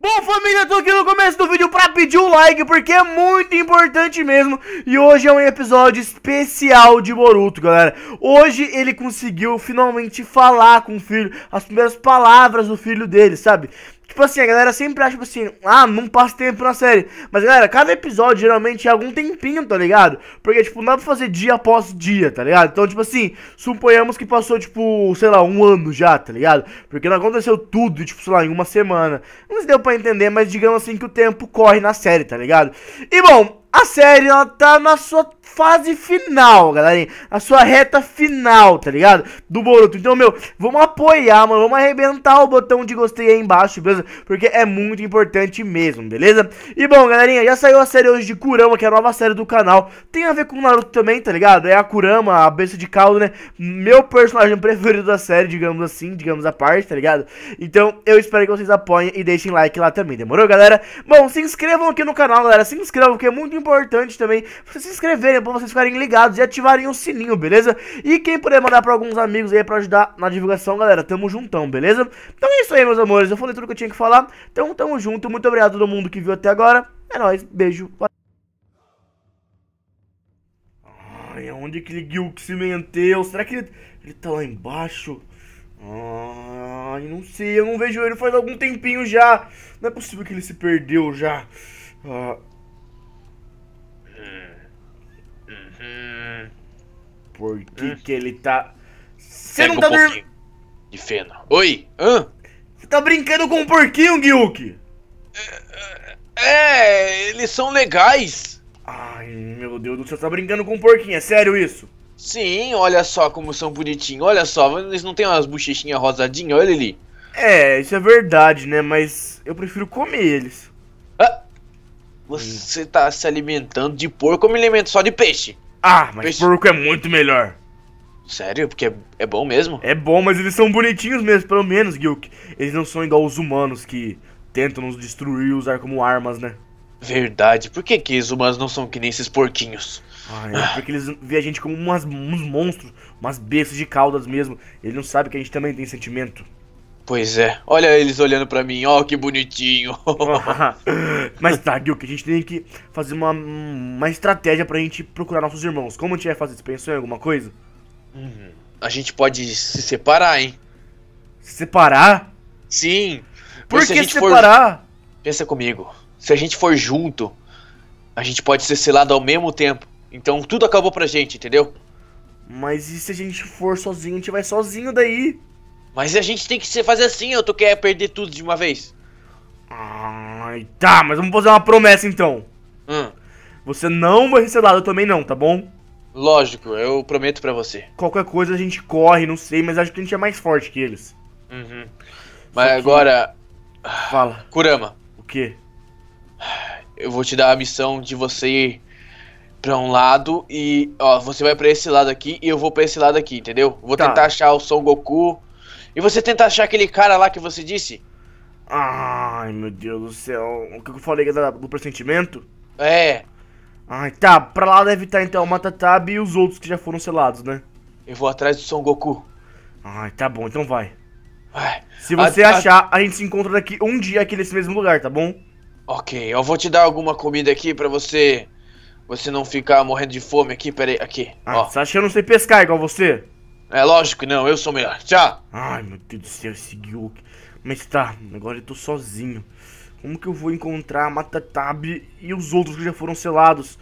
Bom família, eu tô aqui no começo do vídeo pra pedir um like, porque é muito importante mesmo E hoje é um episódio especial de Boruto, galera Hoje ele conseguiu finalmente falar com o filho, as primeiras palavras do filho dele, sabe? Tipo assim, a galera sempre acha, tipo assim, ah, não passa tempo na série. Mas, galera, cada episódio geralmente é algum tempinho, tá ligado? Porque, tipo, não dá pra fazer dia após dia, tá ligado? Então, tipo assim, suponhamos que passou, tipo, sei lá, um ano já, tá ligado? Porque não aconteceu tudo, tipo, sei lá, em uma semana. Não se deu pra entender, mas digamos assim que o tempo corre na série, tá ligado? E, bom, a série ela tá na sua fase final, galerinha. A sua reta final, tá ligado? Do Boruto. Então, meu, vamos apoiar, mano. Vamos arrebentar o botão de gostei aí embaixo, beleza? Porque é muito importante mesmo, beleza? E bom, galerinha, já saiu a série hoje de Kurama, que é a nova série do canal. Tem a ver com o Naruto também, tá ligado? É a Kurama, a besta de caldo, né? Meu personagem preferido da série, digamos assim, digamos a parte, tá ligado? Então, eu espero que vocês apoiem e deixem like lá também, demorou, galera? Bom, se inscrevam aqui no canal, galera. Se inscrevam, porque é muito importante também vocês se inscreverem, para é vocês ficarem ligados e ativarem o sininho, beleza? E quem puder mandar pra alguns amigos aí pra ajudar na divulgação, galera, tamo juntão, beleza? Então é isso aí, meus amores, eu falei tudo que eu tinha que falar, então tamo junto, muito obrigado a todo mundo que viu até agora, é nóis, beijo, Ai, onde que ele que se menteu? Será que ele, ele tá lá embaixo? Ai, não sei, eu não vejo ele faz algum tempinho já. Não é possível que ele se perdeu já. Ah. por que, hum. que ele tá. Você não tá um dormindo. De feno. Oi? Hã? Você tá brincando com um porquinho, Guilk? É, é, é, eles são legais. Ai, meu Deus do céu, você tá brincando com um porquinho, é sério isso? Sim, olha só como são bonitinhos, olha só, eles não têm umas bochechinhas rosadinhas, olha ali. É, isso é verdade, né, mas eu prefiro comer eles. Ah, você hum. tá se alimentando de porco ou me alimento só de peixe? Ah, mas Peixe... porco é muito melhor. Sério? Porque é, é, bom mesmo? É bom, mas eles são bonitinhos mesmo, pelo menos, Gilk. Eles não são igual os humanos que tentam nos destruir e usar como armas, né? Verdade. Por que, que os humanos não são que nem esses porquinhos? Ah, é porque eles veem a gente como umas, uns monstros, umas bestas de caudas mesmo. Eles não sabem que a gente também tem sentimento. Pois é. Olha eles olhando para mim. Ó, oh, que bonitinho. Mas tá, Gil, que a gente tem que fazer uma, uma estratégia pra gente procurar nossos irmãos. Como a gente vai fazer Você Pensou em alguma coisa? Uhum. A gente pode se separar, hein? Se separar? Sim. Por Mas que se, se separar? For... Pensa comigo. Se a gente for junto, a gente pode ser selado ao mesmo tempo. Então tudo acabou pra gente, entendeu? Mas e se a gente for sozinho, a gente vai sozinho daí? Mas a gente tem que fazer assim, ou tu quer perder tudo de uma vez? Ai, tá, mas vamos fazer uma promessa então. Hum. Você não vai ser lado, eu também não, tá bom? Lógico, eu prometo para você. Qualquer coisa a gente corre, não sei, mas acho que a gente é mais forte que eles. Uhum. Mas que... agora. Fala. Kurama. O quê? Eu vou te dar a missão de você ir pra um lado e. Ó, você vai para esse lado aqui e eu vou para esse lado aqui, entendeu? Vou tá. tentar achar o Son Goku e você tenta achar aquele cara lá que você disse? Ai, meu Deus do céu. O que eu falei da, do pressentimento? É. Ai, tá. Pra lá deve estar tá, então o Matatab e os outros que já foram selados, né? Eu vou atrás do Son Goku. Ai, tá bom. Então vai. Ai, se você a, achar, a... a gente se encontra daqui um dia aqui nesse mesmo lugar, tá bom? Ok, eu vou te dar alguma comida aqui pra você... Você não ficar morrendo de fome aqui, peraí, aqui. Ah, ó. você acha que eu não sei pescar igual você? É lógico que não, eu sou melhor. Tchau. Ai, meu Deus do céu, esse Mas tá, agora eu tô sozinho. Como que eu vou encontrar a Matatab e os outros que já foram selados?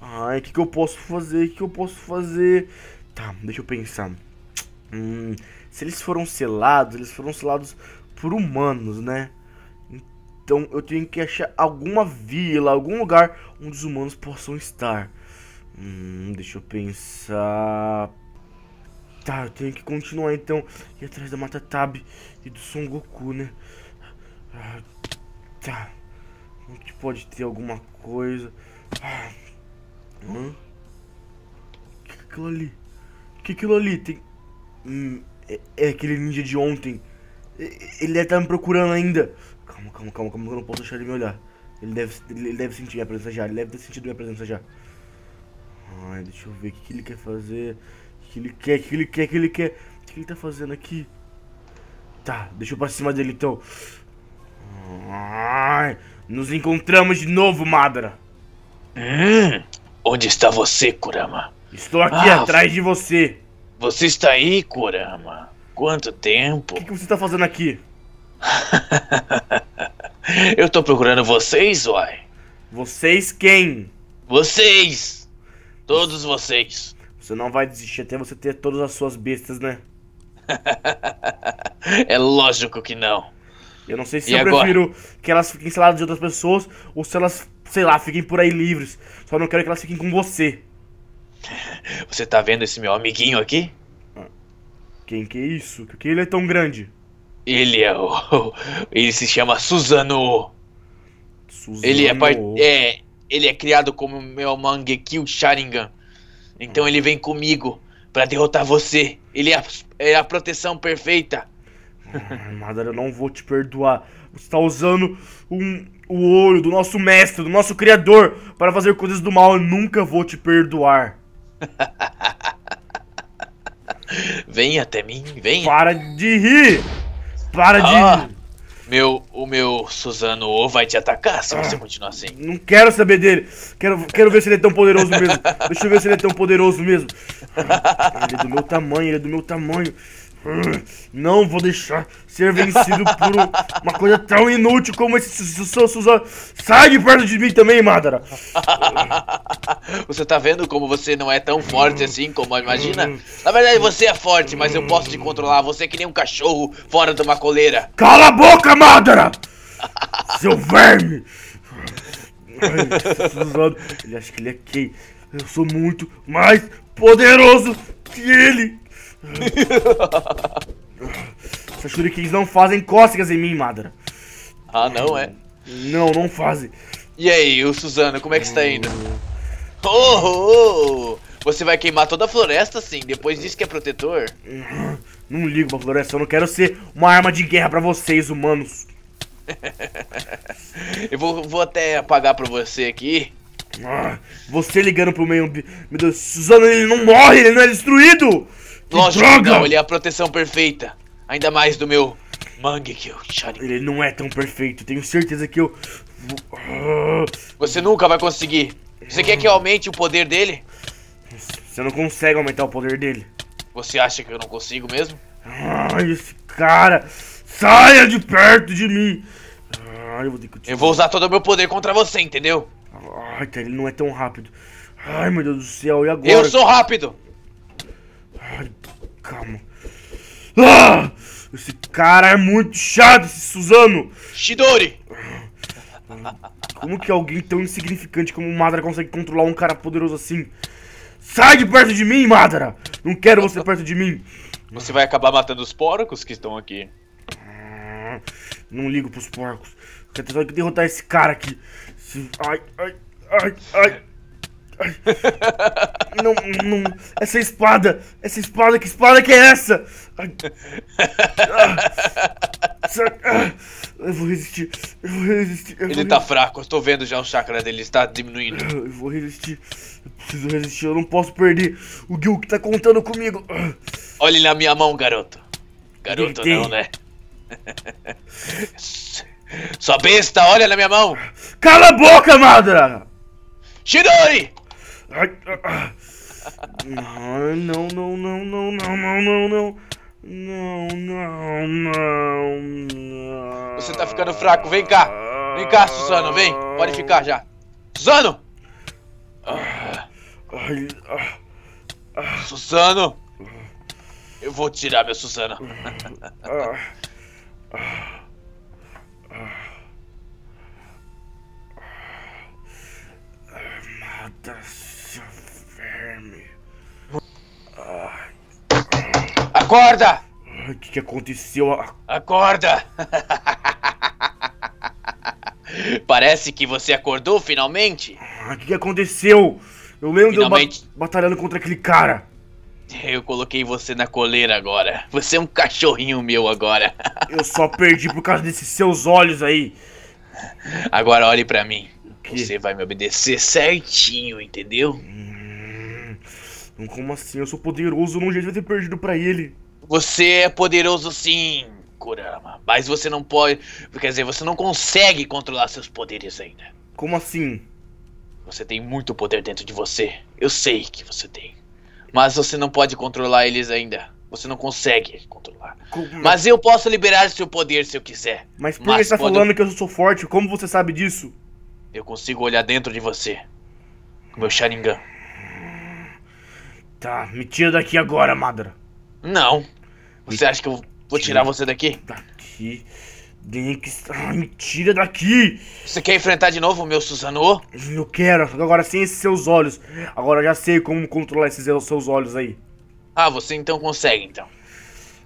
Ai, o que, que eu posso fazer? O que, que eu posso fazer? Tá, deixa eu pensar. Hum, se eles foram selados, eles foram selados por humanos, né? Então eu tenho que achar alguma vila, algum lugar onde os humanos possam estar. Hum, deixa eu pensar. Tá, eu tenho que continuar então ir atrás da Mata Tab e do Son Goku, né? Ah, tá. Onde pode ter alguma coisa? Ah, hã? Que que é aquilo ali? Que é aquilo ali? Tem... Hum, é, é, aquele ninja de ontem. Ele deve estar tá me procurando ainda. Calma, calma, calma, calma, eu não posso deixar ele me olhar. Ele deve, ele deve sentir minha presença já, ele deve ter sentido minha presença já. Ai, deixa eu ver o que, que ele quer fazer que ele quer, que ele quer, que ele quer. O que ele tá fazendo aqui? Tá, deixa eu pra cima dele então. Ai, nos encontramos de novo, madra. Hum, é? onde está você, Kurama? Estou aqui ah, atrás de você. Você está aí, Kurama? Quanto tempo? O que, que você está fazendo aqui? Eu estou procurando vocês, uai. Vocês quem? Vocês! Todos vocês. Você não vai desistir até você ter todas as suas bestas, né? é lógico que não. Eu não sei se e eu agora? prefiro que elas fiquem seladas de outras pessoas ou se elas, sei lá, fiquem por aí livres. Só não quero que elas fiquem com você. Você tá vendo esse meu amiguinho aqui? Quem que é isso? Por que ele é tão grande? Ele é o. Ele se chama Suzano. Suzano. Ele é, part... é, ele é criado como meu Mangekyou Sharingan. Então ele vem comigo para derrotar você. Ele é a, é a proteção perfeita. Madara, eu não vou te perdoar. Você está usando um, o olho do nosso mestre, do nosso criador, para fazer coisas do mal. Eu nunca vou te perdoar. vem até mim, vem. Para de rir! Para oh. de ah. rir! Meu, o meu Suzano O vai te atacar se você ah, continuar assim. Não quero saber dele. Quero, quero ver se ele é tão poderoso mesmo. Deixa eu ver se ele é tão poderoso mesmo. Ele é do meu tamanho, ele é do meu tamanho. Não vou deixar ser vencido por uma coisa tão inútil como esse Suzano. Sai de perto de mim também, Madara. você tá vendo como você não é tão forte hum. assim como imagina? Hum. Na verdade, você é forte, mas eu posso te hum. controlar. Você é que nem um cachorro fora de uma coleira. Cala a boca, Madara! Seu verme! ele acha que ele é quem? Eu sou muito mais poderoso que ele! Essas shurikens não fazem cócegas em mim, Madara. Ah, não é? Não, não fazem. E aí, o Suzano, como é que está indo? oh. Você vai queimar toda a floresta, sim. Depois diz que é protetor. Não ligo pra floresta, eu não quero ser uma arma de guerra pra vocês, humanos. eu vou, vou até apagar pra você aqui. Ah, você ligando pro meio Meu Deus, Suzano, ele não morre, ele não é destruído! Que Lógico droga. não, ele é a proteção perfeita. Ainda mais do meu Mangekyou Sharingan. Ele não é tão perfeito, tenho certeza que eu... Ah. Você nunca vai conseguir. Você quer que eu aumente o poder dele? Você não consegue aumentar o poder dele. Você acha que eu não consigo mesmo? Ai, esse cara! Saia de perto de mim! eu, vou eu vou usar todo o meu poder contra você, entendeu? Ai, cara, ele não é tão rápido. Ai, meu Deus do céu, e agora? Eu sou rápido! Ai, calma. Ah, esse cara é muito chato, esse Suzano! Shidori! Ah, como que alguém tão insignificante como o Madara consegue controlar um cara poderoso assim? Sai de perto de mim, Madara! Não quero você perto de mim! Você vai acabar matando os porcos que estão aqui. Ah, não ligo pros porcos. Eu tem que derrotar esse cara aqui. Ai, ai, ai, ai. Não, não, essa espada! Essa espada, que espada que é essa? Ah. Ah. Eu vou resistir, eu vou resistir. Eu ele vou tá resistir. fraco, eu tô vendo já o chakra dele, está diminuindo. Ah, eu vou resistir, eu preciso resistir, eu não posso perder. O Gil que tá contando comigo. ele na minha mão, garoto. Garoto não, né? Sua besta, olha na minha mão! Cala a boca, Madra! Shidori! Ai, Não, não, não, não, não, não, não, não. Não, não, não, não. Você tá ficando fraco, vem cá. Vem cá, Suzano, vem. Pode ficar já. Suzano! Ah. Ai, ah. Suzano! Eu vou tirar meu Suzano. Matas. Acorda! O que, que aconteceu? Ah. Acorda! Parece que você acordou finalmente. Ah, o que, que aconteceu? Eu lembro finalmente... de eu batalhando contra aquele cara. Eu coloquei você na coleira agora. Você é um cachorrinho meu agora. Eu só perdi por causa desses seus olhos aí. Agora olhe para mim. Você vai me obedecer certinho, entendeu? Hum. Como assim? Eu sou poderoso, não devia ter perdido para ele. Você é poderoso sim, Kurama. Mas você não pode. Quer dizer, você não consegue controlar seus poderes ainda. Como assim? Você tem muito poder dentro de você. Eu sei que você tem. Mas você não pode controlar eles ainda. Você não consegue controlar. Como? Mas eu posso liberar seu poder se eu quiser. Mas por que você tá quando... falando que eu sou forte? Como você sabe disso? Eu consigo olhar dentro de você. Com meu Sharingan. Tá, me tira daqui agora, Madra. Não. Você me acha que eu vou tirar você daqui? Daqui. Tem que... Ai, ah, me tira daqui! Você quer enfrentar de novo o meu Susanoo? Eu quero, agora sem esses seus olhos. Agora já sei como controlar esses seus olhos aí. Ah, você então consegue, então.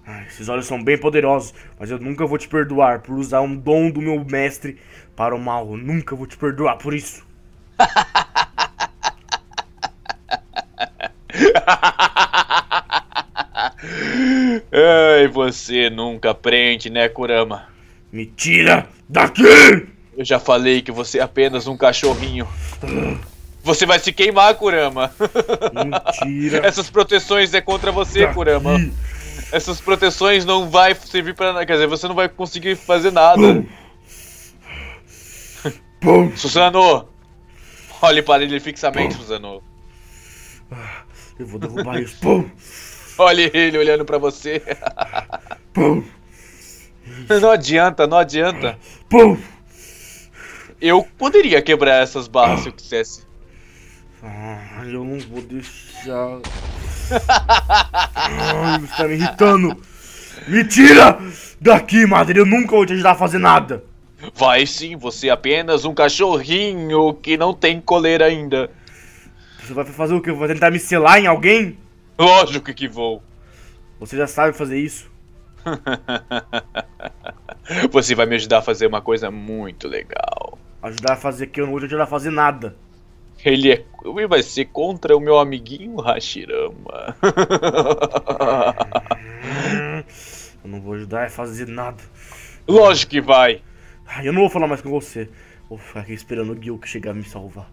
Ai, esses olhos são bem poderosos, mas eu nunca vou te perdoar por usar um dom do meu mestre para o mal. Eu nunca vou te perdoar por isso. Ei, você nunca aprende, né, Kurama? Me tira daqui! Eu já falei que você é apenas um cachorrinho. Você vai se queimar, Kurama. Mentira. Essas proteções é contra você, daqui. Kurama. Essas proteções não vai servir para nada. Quer dizer, você não vai conseguir fazer nada. Susano! Olhe para ele fixamente, Susano. Ah. Eu vou derrubar isso. Pum! Olha ele olhando para você. Pum! Não adianta, não adianta. Pum! Eu poderia quebrar essas barras se eu quisesse. Ah, eu não vou deixar. ah, você tá me irritando! Me tira daqui, madre! Eu nunca vou te ajudar a fazer nada! Vai sim, você é apenas um cachorrinho que não tem coleira ainda. Você vai fazer o que? Vai tentar me selar em alguém? Lógico que vou. Você já sabe fazer isso. Você vai me ajudar a fazer uma coisa muito legal. Ajudar a fazer que eu não vou te ajudar a fazer nada. Ele, é, ele vai ser contra o meu amiguinho Hashirama. eu não vou ajudar a fazer nada. Lógico que vai. Eu não vou falar mais com você. Vou ficar aqui esperando o Gil que chegar me salvar.